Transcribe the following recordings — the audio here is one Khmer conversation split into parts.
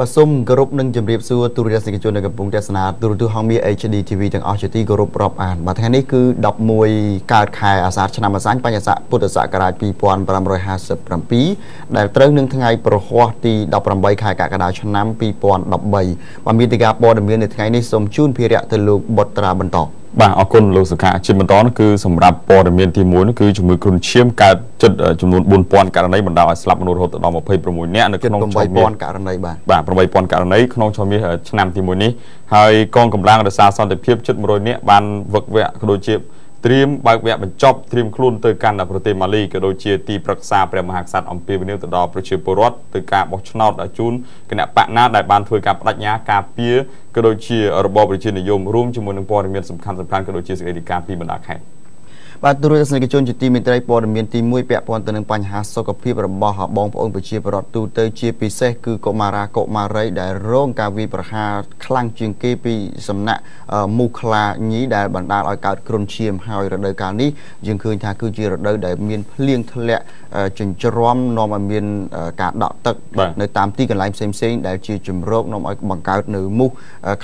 បាទសូមគោរពនិងជម្រាបសួរទូរទស្សនិកជននៅកំពុងទស្សនាទូរទស្សន៍ហងមាស HD TV ទាំងអស់ជាទីគោរពរាប់អានបាទថ្ងៃនេះគឺ11កើតខែអាសាឍឆ្នាំអាសាឍបញ្ញស័កពុទ្ធសករាជ2557ដែលត្រូវនឹងថ្ងៃប្រហោះទី18ខែកក្កដាឆ្នាំ2013បាទមានទីការព័ត៌មាននៅថ្ងៃនេះសូមជូនភារៈទៅលោកបុត្រាបន្តបាទអរគុណលោកសុខាជាបន្តគឺសម្រាប់ព័ត៌មានទី1នោះគឺជំងឺគ្រុនឈាមកើតចិត្តចំនួន4000ករណីបណ្ដាលឲ្យស្លាប់មនុស្សរហូតដល់26នាក់នៅក្នុង8000ករណីបាទបាទ8000ករណីក្នុងឆមាសឆ្នាំទី1នេះហើយកងកម្លាំងរក្សាសន្តិភាពចិត្ត100នាក់បានវឹកវែកដូចជាត្រៀមបើកវគ្គបញ្ចប់ត្រៀមខ្លួនទៅកាន់ប្រទេសម៉ាលីក៏ដូចជាទីប្រឹក្សាព្រះមហាក្សត្រអំពាវនាវទៅដល់ប្រជាពលរដ្ឋទៅការបោះឆ្នោតជូនគណៈបកណាដែលបានធ្វើការបដិញ្ញាការពារក៏ដូចជារបបប្រជានិយមរួមជាមួយនឹងព័ត៌មានសំខាន់ៗក៏ដូចជាសេចក្តីរាយការណ៍ពីបណ្ដាខេត្តបាទទូរទស្សនិកជនជាទីមេត្រីព័ត៌មានទី1ពាក់ព័ន្ធទៅនឹងបញ្ហាសុខភាពរបស់បងប្អូនប្រជាពលរដ្ឋទូទៅជាពិសេសគឺកុមារាកុមារីដែលរងការវាយប្រហារខ្លាំងជាងគេពីសំណាក់មូខ្លាញីដែលបណ្ដាលឲ្យកើតគ្រុនឈាមហើយរដូវកាលនេះយើងឃើញថាគឺជារដូវដែលមានភ្លៀងធ្លាក់ចិញ្ច្រាំនាំឲ្យមានការដក់ទឹកនៅតាមទីកន្លែងផ្សេងៗដែលជាជំរកនាំឲ្យបង្កើតនៅមូស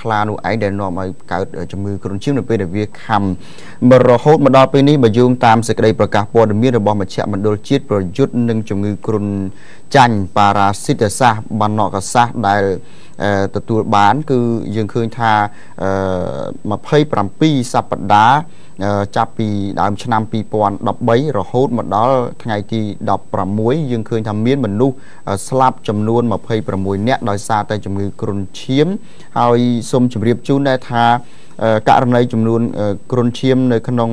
ខ្លានោះឯងដែលនាំឲ្យកើតជំងឺគ្រុនឈាមនៅពេលដែលវាខាំរហូតមកដល់ពេលនេះបើយោងតាមសេចក្តីប្រកាសព័ត៌មានរបស់មជ្ឈមណ្ឌលជាតិប្រយុទ្ធនឹងជំងឺគ្រុនចាញ់ប៉ារ៉ាស៊ីតសាសបាណកសាសដែលទទួលបាន គឺយើងឃើញថា27សប្តាហ៍ចាប់ពីដើម ឆ្នាំ2013រហូតមកដល់ថ្ងៃទី16យើងឃើញថាមានមនុស្សស្លាប់ចំនួន26នាក់ដោយសារតែជំងឺគ្រុនឈាមហើយសូមជម្រាបជូនដែរថាករណីចំនួនគ្រុនឈាម នៅ ក្នុង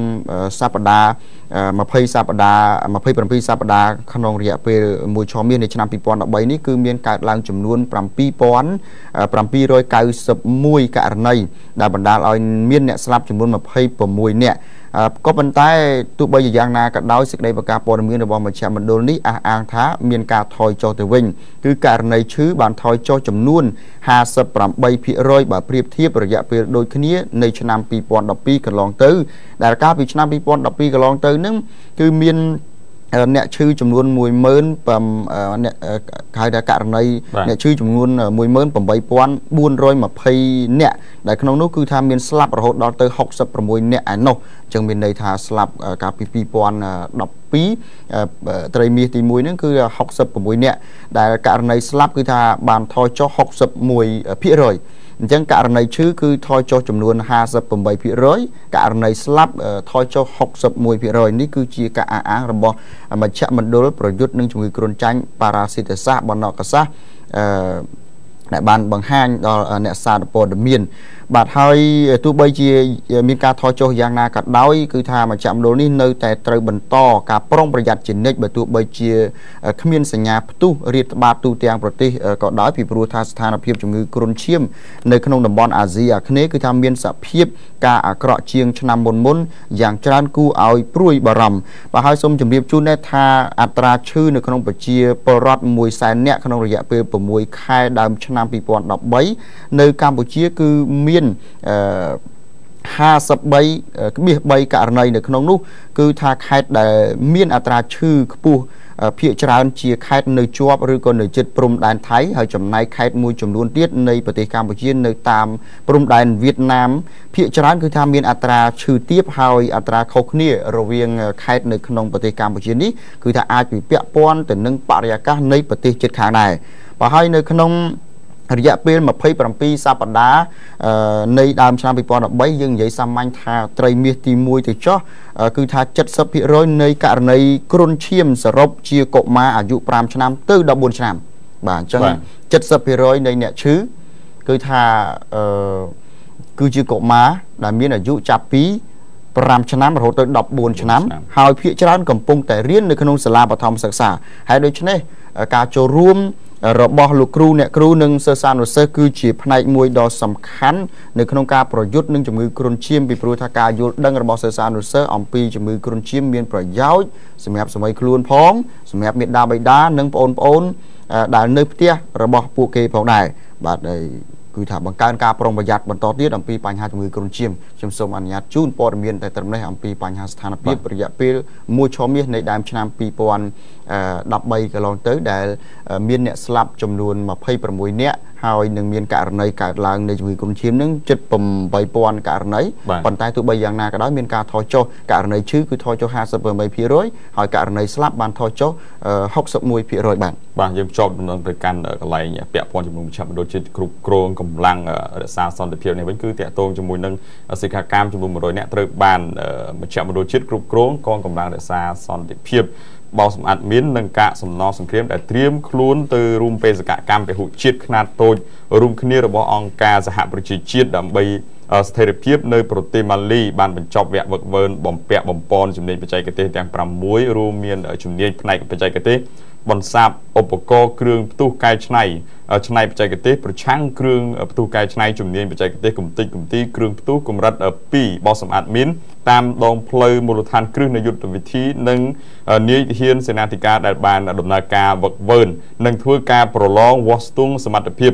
សប្តាហ៍20សប្តាហ៍27សប្តាហ៍ក្នុងរយៈពេល1ឆមាសនៃឆ្នាំ2013នេះគឺមានកើតឡើងចំនួន7791ករណីដែលបណ្ដាលឲ្យមានអ្នកស្លាប់ចំនួន26នាក់ក៏ប៉ុន្តែទោះបីជាយ៉ាងណាក៏ដោយសេចក្តីប្រកាសព័ត៌មានរបស់មជ្ឈមណ្ឌលនេះអះអាងថាមានការថយចុះទៅវិញគឺករណីឈឺបានថយចុះចំនួន58%បើប្រៀបធៀបរយៈពេលដូចគ្នានៅឆ្នាំ2012កន្លងទៅដែលកាលពីឆ្នាំ2012កន្លងទៅនឹងគឺមានអ្នកឈឺចំនួន10000អ្នកហៅថាករណីអ្នកឈឺចំនួន18420អ្នកដែលក្នុងនោះគឺថាមានស្លាប់រហូតដល់ទៅ66អ្នកឯនោះអញ្ចឹងមានន័យថាស្លាប់កាលពី2012ត្រីមាសទី1ហ្នឹងគឺ66អ្នកដែលករណីស្លាប់គឺថាបានថយចុះ61%អញ្ចឹងករណីឈឺគឺថយចុះចំនួន58%ករណីស្លាប់ថយចុះ61%នេះគឺជាការអះអាងរបស់មជ្ឈមណ្ឌលប្រយុទ្ធនឹងជំងឺគ្រុនចាញ់ប៉ារ៉ាស៊ីតសាសបណ្ណកសាសអឺដែលបានបង្ហាញដល់អ្នកសារព័ត៌មានបាទហើយទោះបីជា មានការថយចុះយ៉ាងណាក៏ដោយ គឺ ថាមជ្ឈមណ្ឌលនេះនៅតែត្រូវបន្តការប្រុងប្រយ័ត្នជានិច្ចបើទោះបីជាគ្មានសញ្ញាផ្ទុះរាតត្បាតទូទាំងប្រទេសក៏ដោយពីព្រោះថាស្ថានភាពជំងឺគ្រុនឈាមនៅក្នុងតំបន់អាស៊ីអាគ្នេយ៍គឺថាមានសភាព ការអាក្រក់ជាងឆ្នាំមុនមុនយ៉ាងច្រើនគួរឲ្យព្រួយបារម្ភបាទហើយសូមជម្រាបជូនដែរថាអត្រាឈឺនៅក្នុងប្រជាពលរដ្ឋ1សែននាក់ក្នុងរយៈពេល6ខែដើម ឆ្នាំ2013នៅកម្ពុជា គឺមានមានអឺ53.3ករណីនៅក្នុងនោះ គឺថាខេត្តដែលមានអត្រាឈឺខ្ពស់ភាគច្រើនជាខេត្តនៅជាប់ឬក៏នៅជិតព្រំដែនថៃហើយចំណែកខេត្តមួយចំនួនទៀតនៃប្រទេសកម្ពុជា នៅ តាមព្រំដែនវៀតណាមភាគច្រើនគឺថាមានអត្រាឈឺទាបហើយអត្រាខុសគ្នា រវាងខេត្តនៅក្នុងប្រទេសកម្ពុជានេះគឺថាអាចពិពាក់ព័ន្ធទៅនឹងបរិយាកាសនៃប្រទេសជិតខាងដែរបើហើយនៅក្នុងរយៈពេល27សប្តាហ៍នៃដើមឆ្នាំ2013យើងនិយាយសាមញ្ញថាត្រីមាសទី1ទៅចុះគឺថា70%នៃករណីគ្រុនឈាមសរុបជាកុមារអាយុ5ឆ្នាំ ទៅ14ឆ្នាំបាទអញ្ចឹង70%នៃអ្នកឈឺគឺថាអឺគឺជាកុមារដែលមានអាយុចាប់ពី5ឆ្នាំរហូតដល់14ឆ្នាំហើយភាគច្រើនកំពុងតែរៀននៅក្នុង សាលាបឋមសិក្សាហើយដូច្នេះការចូលរួមរបស់លោកគ្រូអ្នកគ្រូនិងសិស្សានុសិស្សគឺជាផ្នែកមួយដ៏សំខាន់នៅក្នុងការប្រយុទ្ធនឹងជំងឺគ្រុនឈាមពីព្រោះថាការយល់ដឹងរបស់សិស្សានុសិស្សអំពីជំងឺគ្រុនឈាមមានប្រយោជន៍សម្រាប់សម័យខ្លួនផងសម្រាប់មេដាបៃតានិងបងប្អូនដែលនៅផ្ទះរបស់ពួកគេផងដែរបាទហើយគឺថាបង្កើនការប្រុងប្រយ័ត្នបន្តទៀតអំពីបញ្ហាជំងឺគ្រុនឈាមខ្ញុំសូមអនុញ្ញាតជូនព័ត៌មានតែត្រឹមនេះអំពីបញ្ហាស្ថានភាពរយៈពេល1ឆមាសនៃដើមឆ្នាំ2000 13កន្លងទៅដែលមានអ្នកស្លាប់ចំនួន26នាក់ហើយនឹងមានករណីកើតឡើងនៃជំងឺគ្រុនឈាមនឹងជិត8000ករណីប៉ុន្តែទោះបីយ៉ាងណាក៏ដោយមានការថយចុះករណីឈឺគឺថយចុះ58%ហើយករណីស្លាប់បានថយចុះ61%បាទបាទយើងជាប់ដំណឹងទៅកាន់កន្លែងពាក់ព័ន្ធជាមួយមជ្ឈមណ្ឌលជាតិគ្រប់គ្រងកម្លាំងរក្សាសន្តិភាពនេះវិញគឺតាក់ទងជាមួយនឹងសិក្ខាកម្មជាមួយ100នាក់ត្រូវបានមជ្ឈមណ្ឌលជាតិគ្រប់គ្រងកងកម្លាំងរក្សាសន្តិភាពបោសម្អាតមីននិងកាកសំណល់សង្គ្រាមដែលត្រៀមខ្លួនទៅរួមបេសកកម្មពហុជាតិខ្នាតតូចរួមគ្នារបស់អង្គការសហប្រជាជាតិដើម្បីស្ថិរភាពនៅប្រទេសម៉ាលីបានបញ្ចប់វគ្គវឹកវើបំពាក់បំពន់ជំនាញបច្ចេកទេសទាំង6រួមមានជំនាញផ្នែកបច្ចេកទេសបន្សាបឧបករណ៍គ្រឿងផ្ទុះកែច្នៃច្នៃបច្ចេកទេសប្រឆាំងគ្រឿងផ្ទុះកែច្នៃជំនាញបច្ចេកទេសគំតិចគំទីគ្រឿងផ្ទុះកម្រិត2បោះសម្អាតមីនតាមដងផ្លូវមូលដ្ឋានគ្រឹះនៃយុទ្ធវិធីនិងនាយទាហានសេនាធិការដែលបានដំណើរការវឹកវើនិងធ្វើការប្រឡងវាស់ស្ទង់សមត្ថភាព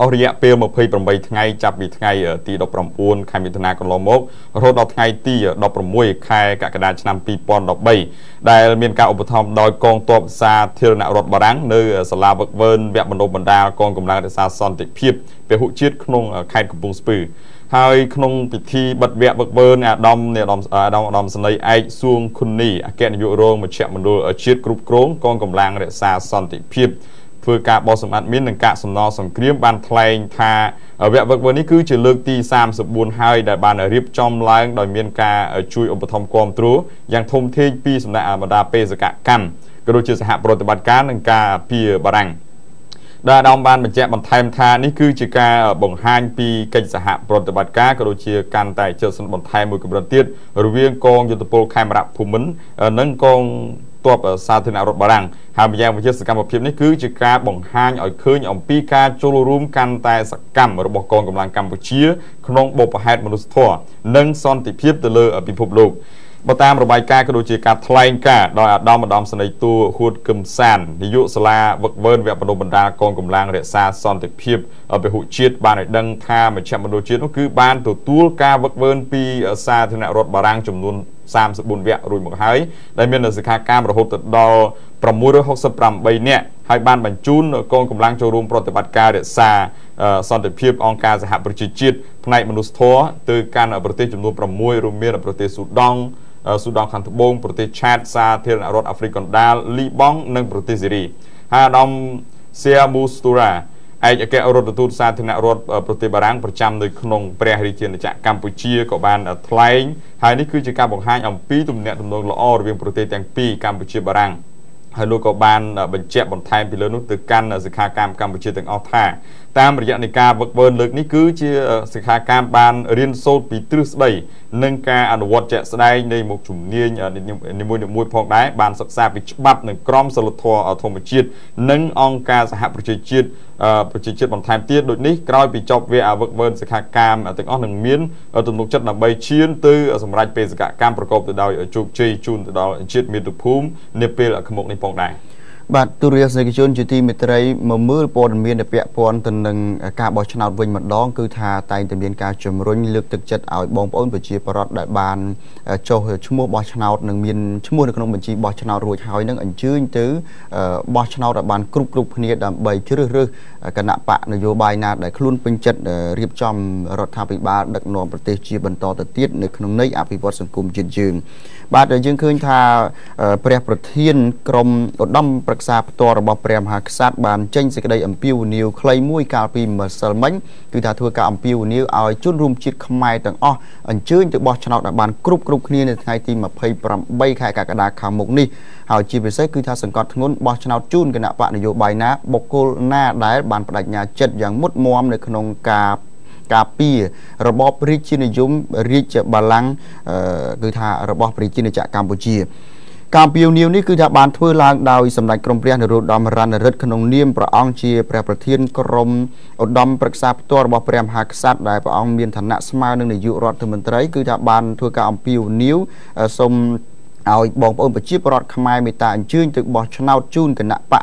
អស់រយៈពេល28ថ្ងៃចាប់ពីថ្ងៃទី19ខែមិថុនាកន្លងមករហូតដល់ថ្ងៃទី16ខែកក្កដាឆ្នាំ2013ដែលមានការឧបត្ថម្ភដោយកងទ័ពសាធារណរដ្ឋបារាំងនៅសាលាវឹកវើនវគ្គបណ្ដុះបណ្ដាលកងកម្លាំងរក្សាសន្តិភាពពហុជាតិក្នុងខេត្តកំពង់ស្ពឺហើយក្នុងពិធីបិទវគ្គវឹកវើនអាដាមអាដាមអាដាមអាដាមសនីឯកសួងខុននីអគ្គនាយករងមជ្ឈមណ្ឌលជាតិគ្រប់គ្រងកងកម្លាំងរក្សាសន្តិភាពធ្វើការបោះសម្អាតមីននិងកាកសំណល់សង្គ្រាមបានថ្លែងថាវគ្គវឹកវរនេះគឺជាលើកទី34ហើយដែលបានរៀបចំឡើង ដោយមានការ ជួយឧបត្ថម្ភគាំទ្រយ៉ាងធំធេងពីសំណាក់អាបណ្ដាបេសកកម្មក៏ដូចជាសហប្រតិបត្តិការនឹងការពីបារាំងដែលអាដាមបានបញ្ជាក់បន្ថែមថានេះគឺជាការបង្ហាញពីកិច្ចសហប្រតិបត្តិការក៏ដូចជាការតែជិតសិនបន្ថែមមួយកម្រិតទៀតរវាងកងយុទ្ធពលខេមរៈភូមិន្ទនិងកងទ័ពសាធារណរដ្ឋបារាំងហើយម្យ៉ាងវិជាសកម្មភាពនេះគឺជាការបង្ហាញឲ្យឃើញអំពីការចូលរួមកាន់តែសកម្មរបស់កងកម្លាំងកម្ពុជាក្នុងបបផែនមនុស្សធម៌និងសន្តិភាពទៅលើពិភពលោកបើតាមរបាយការណ៍ក៏ដូចជាការថ្លែងការណ៍ដោយអាដាមម្ដំស្នេហ៍តួហួតកឹមសាននាយកសាលាវឹកវើនវគ្គបណ្ដុះបណ្ដាលកងកម្លាំងរក្សាសន្តិភាពពហុជាតិបានឲ្យដឹងថាមជ្ឈមណ្ឌលជាតិនោះគឺបានទទួលការវឹកវើនពីសាធារណរដ្ឋបារាំងចំនួន34វគ្គរួចមកហើយដែលមានសិក្ខាកាមរហូតដល់668នាក់ហើយបានបញ្ជូនកងកម្លាំងចូលរួមប្រតិបត្តិការរក្សាសន្តិភាពអង្គការសហប្រជាជាតិផ្នែកមនុស្សធម៌ទៅកាន់ប្រទេសចំនួន6រួមមានប្រទេសស៊ូដង់ស៊ូដង់ខាងត្បូងប្រទេសឆាតសាធារណរដ្ឋអាហ្វ្រិកកណ្ដាលលីបង់និងប្រទេសសេរីហើយអាដាមសៀមូស្ទូរ៉ាឯកអគ្គរដ្ឋទូតសាធារណរដ្ឋប្រទេសបារាំងប្រចាំនៅក្នុងព្រះរាជាណាចក្រកម្ពុជាក៏បានថ្លែងហើយនេះគឺជាការបង្ហាញអំពីទំនាក់ទំនងល្អរវាងប្រទេសទាំងពីរកម្ពុជាបារាំងហើយលោកក៏បានបញ្ជាក់បន្ថែមពីលើនោះទៅកាន់សិក្ខាកាមកម្ពុជាទាំងអស់ថាតាមរយៈនៃការវឹកវើលើកនេះគឺជាសិក្ខាកាមបានរៀនសូត្រពីទ្រឹស្ដីនិងការអនុវត្តជាក់ស្ដែងនៃមុខជំនាញនីមួយៗផងដែរបានសិក្សាពីច្បាប់និងក្រមសីលធម៌ធម្មជាតិនិងអង្គការសហប្រជាជាតិប្រជាជាតិបន្ថែមទៀតដូចនេះក្រោយពីចប់វាអាវឹកវើសិក្ខាកាមទាំងអស់នឹងមានទំនុកចិត្តដើម្បីឈានទៅសម្រាប់បេសកកម្មប្រកបទៅដោយជោគជ័យជូនទៅដល់ជាតិមាតុភូមិនាពេលខាងមុខនេះផងដែរ។បាទទូរទស្សនិកជនជាទីមេត្រីមកមើលព័ត៌មានដែលពាក់ព័ន្ធទៅនឹងការបោះឆ្នោតវិញម្ដងគឺថាតែងតែមានការជំរុញលើកទឹកចិត្តឲ្យបងប្អូនប្រជាពលរដ្ឋដែលបានចុះឈ្មោះបោះឆ្នោតនិងមានឈ្មោះនៅក្នុងបញ្ជីបោះឆ្នោតរួចហើយនឹងអញ្ជើញទៅបោះឆ្នោតឲ្យ បានគ្រប់គ្រប់គ្នាដើម្បីជ្រើសរើសគណៈបកនយោបាយណាដែលខ្លួនពេញចិត្តរៀបចំរដ្ឋាភិបាលដឹកនាំប្រទេសជាបន្តទៅទៀតនៅក្នុងន័យអភិវឌ្ឍសង្គមជាតិយើងបាទយើងឃើញថាព្រះប្រធានក្រមឧត្តមប្រប្រឹក្សាផ្ទាល់របស់ព្រះមហាក្សត្របានចេញសេចក្តីអំពាវនាវខ្លីមួយកាលពីម្សិលមិញគឺថាធ្វើការអំពាវនាវឲ្យជនរួមជាតិខ្មែរទាំងអស់អញ្ជើញទៅបោះឆ្នោតឲ្យបានគ្រប់គ្រប់គ្នានៅថ្ងៃទី28ខែកក្កដាខាងមុខនេះហើយជាពិសេសគឺថាសង្កត់ធ្ងន់បោះឆ្នោតជូនគណៈបកនយោបាយណាបុគ្គលណាដែល បានបដិញ្ញាចិត្តយ៉ាងមុតមមនៅក្នុងការការពីរបបរាជានិយមរាជបល្ល័ង្កគឺថារបស់ប្រជាជាតិកម្ពុជាការពាវនាវនេះគឺថាបានធ្វើឡើងដោយសម្ដេចក្រមព្រះនរោត្តមរណរិទ្ធក្នុងនាមព្រះអង្គជាព្រះប្រធានក្រមឧត្តមប្រឹក្សាផ្ទាល់របស់ព្រះមហាក្សត្រដែលព្រះអង្គមានឋានៈស្មើនឹងនាយករដ្ឋមន្ត្រីគឺថាបានធ្វើការអំពាវនាវសូមឲ្យបងប្អូនប្រជាពលរដ្ឋខ្មែរមេត្តាអញ្ជើញទៅបោះឆ្នោតជូនគណៈបក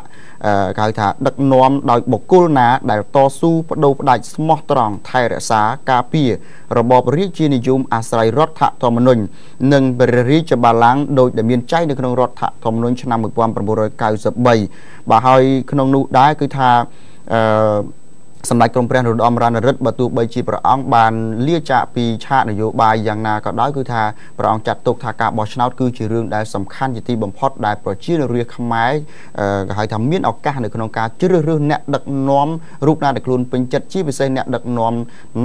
គេហៅថា ដឹកនាំដោយបុគ្គលណា ដែលតស៊ូបដូរផ្ដាច់ស្មោះត្រង់ថែរក្សា ការពារ របបរាជានិយម អាស្រ័យរដ្ឋធម្មនុញ្ញនិងព្រះរាជបល្ល័ង្កដោយដែលមានចែងនៅក្នុងរដ្ឋធម្មនុញ្ញឆ្នាំ1993បាទហើយក្នុងនោះដែរគឺថាអឺសម្ដេចក្រមព្រះនរោត្តមរណរដ្ឋបើទោះបីជាព្រះអង្គបានលាចាកពីឆាកនយោបាយយ៉ាងណាក៏ដោយគឺថាព្រះអង្គចាត់ទុកថាការបោះឆ្នោតគឺជារឿងដែលសំខាន់ជាទីបំផុតដែលប្រជារាស្ត្រខ្មែរគេហៅថាមានឱកាសនៅក្នុងការជ្រើសរើសអ្នកដឹកនាំរូបណាដែលខ្លួនពេញចិត្តជាពិសេសអ្នកដឹកនាំ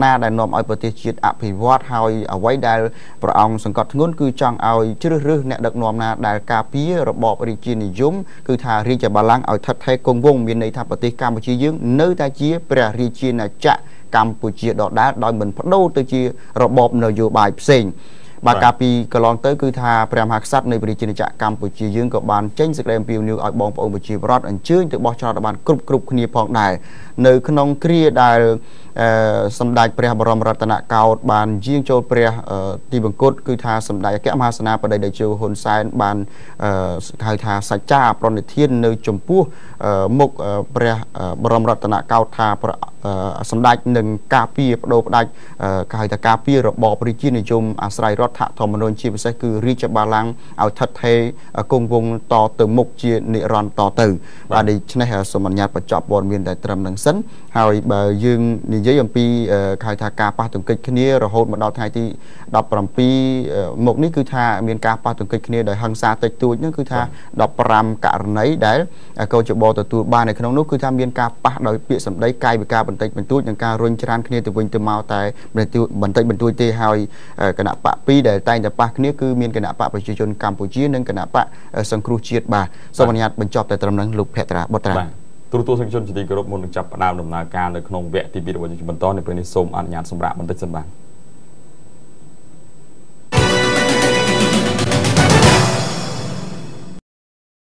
ណាដែលនាំឲ្យប្រទេសជាតិអភិវឌ្ឍហើយអ្វីដែលព្រះអង្គសង្កត់ធ្ងន់គឺចង់ឲ្យជ្រើសរើសអ្នកដឹកនាំណាដែលការពាររបបរាជានិយមគឺថារាជបល្ល័ង្កឲ្យថិតថេរគង់វង្សមានន័យថាប្រទេសកម្ពុជាយើងនៅតែជាព្រះព្រះរាជាណាចក្រកម្ពុជាដដែលដោយមិនបដូរទៅជារបបនយោបាយផ្សេងបាទកាលពីកន្លងទៅគឺថាព្រះមហាក្សត្រនៃប្រជាជាតិកម្ពុជាយើងក៏បានចេញសេចក្តីអំពាវនាវឲ្យបងប្អូនប្រជាពលរដ្ឋអញ្ជើញទៅបោះឆ្នោតបានគ្រប់គ្រប់គ្នាផងដែរនៅក្នុងគ្រាដែលសម្ដេចព្រះបរមរតនកោដ្ឋបានយាងចូល ព្រះ ទីបង្គត់គឺថាសម្ដេចអគ្គមហាសេនាបតីតេជោហ៊ុនសែនបានហៅថាសច្ចាប្រណិធាន នៅចំពោះមុខព្រះបរមរតនកោដ្ឋថាសម្ដេចនឹងការពារបដូផ្ដាច់គេហៅថាការពាររបបប្រជានិយមអាស្រ័យរដ្ឋធម្មនុញ្ញជាពិសេសគឺរាជបល្ល័ង្កឲ្យថិតថេរគង់វង្សតទៅមុខជានិរន្តរតទៅបាទដូច្នេះសូមអនុញ្ញាតបញ្ចប់ព័ត៌មានតែត្រឹមនឹងសិនហើយបើយើងនិយាយយាយអំពីគេថាការប៉ះទង្គិចគ្នារហូតមកដល់ថ្ងៃទី17មកនេះគឺថាមានការប៉ះទង្គិចគ្នាដោយហិង្សាតិចតួចហ្នឹងគឺថា15ករណីដែលកោចបទទួលបាននៅក្នុងនោះគឺថាមានការប៉ះដោយពាក្យសម្ដីកាយវិការបន្តិចបន្តួចនិងការរុញច្រានគ្នាទៅវិញទៅមកតែបន្តិចបន្តួចទេហើយគណៈបក2ដែលតែងតែប៉ះគ្នាគឺមានគណៈបកប្រជាជនកម្ពុជានិងគណៈបកសង្គ្រោះជាតិបាទសូមអនុញ្ញាតបញ្ចប់តែត្រឹមនឹងលោកភក្ត្រាបុត្រាបាទទូរទស្សនិកជនជាទីគោរពមុននឹងចាប់ផ្ដើមដំណើរការនៅក្នុងវគ្គទី2របស់យើងបន្តនៅពេលនេះសូមអនុញ្ញាតសម្រាប់បន្តិចសិនបាទ